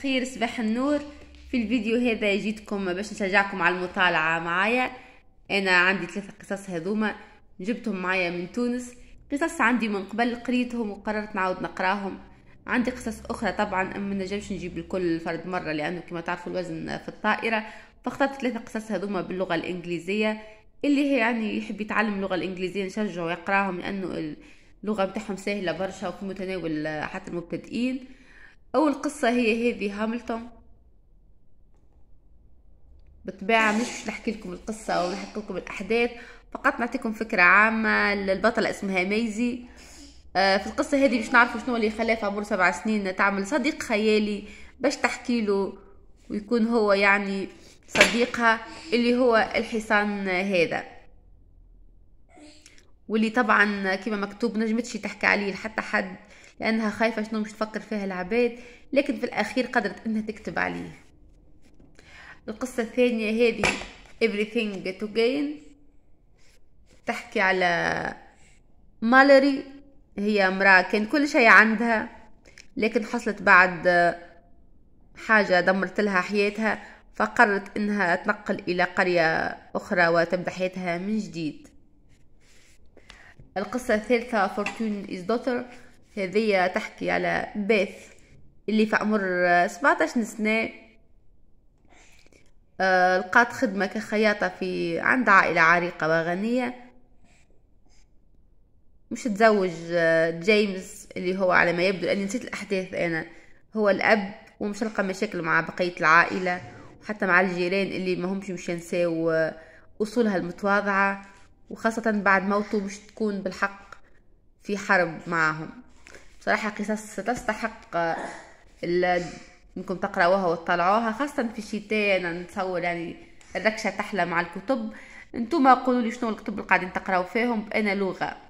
الخير صباح النور في الفيديو هذا جيتكم باش نشجعكم على المطالعة معايا أنا عندي ثلاثة قصص هذوما جبتهم معايا من تونس قصص عندي من قبل قريتهم وقررت نعاود نقراهم عندي قصص أخرى طبعا أما نجمش نجيب الكل فرد مرة لأنه كما تعرفوا الوزن في الطائرة فاخترت ثلاثة قصص هذوما باللغة الإنجليزية اللي هي يعني يحب يتعلم اللغة الإنجليزية نشجعه يقراهم لأنه اللغة بتاعهم سهلة برشا وفي متناول حتى المبتدئين اول قصه هي هذه هاملتون بالطبيعه مش باش نحكي لكم القصه او نحكي لكم الاحداث فقط نعطيكم فكره عامه للبطلة اسمها ميزي آه، في القصه هذه باش نعرف شنو اللي خلاها في عمر سبع سنين تعمل صديق خيالي باش تحكي له ويكون هو يعني صديقها اللي هو الحصان هذا واللي طبعا كما مكتوب نجمتش تحكي عليه لحتى حد لانها خايفه شنو مش تفكر فيها العباد لكن في الاخير قدرت انها تكتب عليه القصة الثانية هذه everything to gain تحكي على مالري هي امرأة كان كل شيء عندها لكن حصلت بعد حاجة دمرت لها حياتها فقررت انها تنقل الى قرية اخرى وتبدأ حياتها من جديد القصة الثالثة فورتون إز دوتر هذه تحكي على بيث اللي في عمر 17 سنة آه، لقات خدمة كخياطة في عند عائلة عريقة وغنية مش تزوج آه، جيمس اللي هو على ما يبدو لأني نسيت الأحداث أنا هو الأب ومش لقى مشاكل مع بقية العائلة وحتى مع الجيران اللي ما همش مش ينساو آه، أصولها المتواضعة وخاصة بعد موته مش تكون بالحق في حرب معهم بصراحة قصص تستحق انكم آه، تقراوها وتطلعوها خاصة في الشتاء انا نتصور يعني الركشة تحلى مع الكتب انتم قولوا لي شنو الكتب اللي قاعدين تقراو فيهم بانا لغة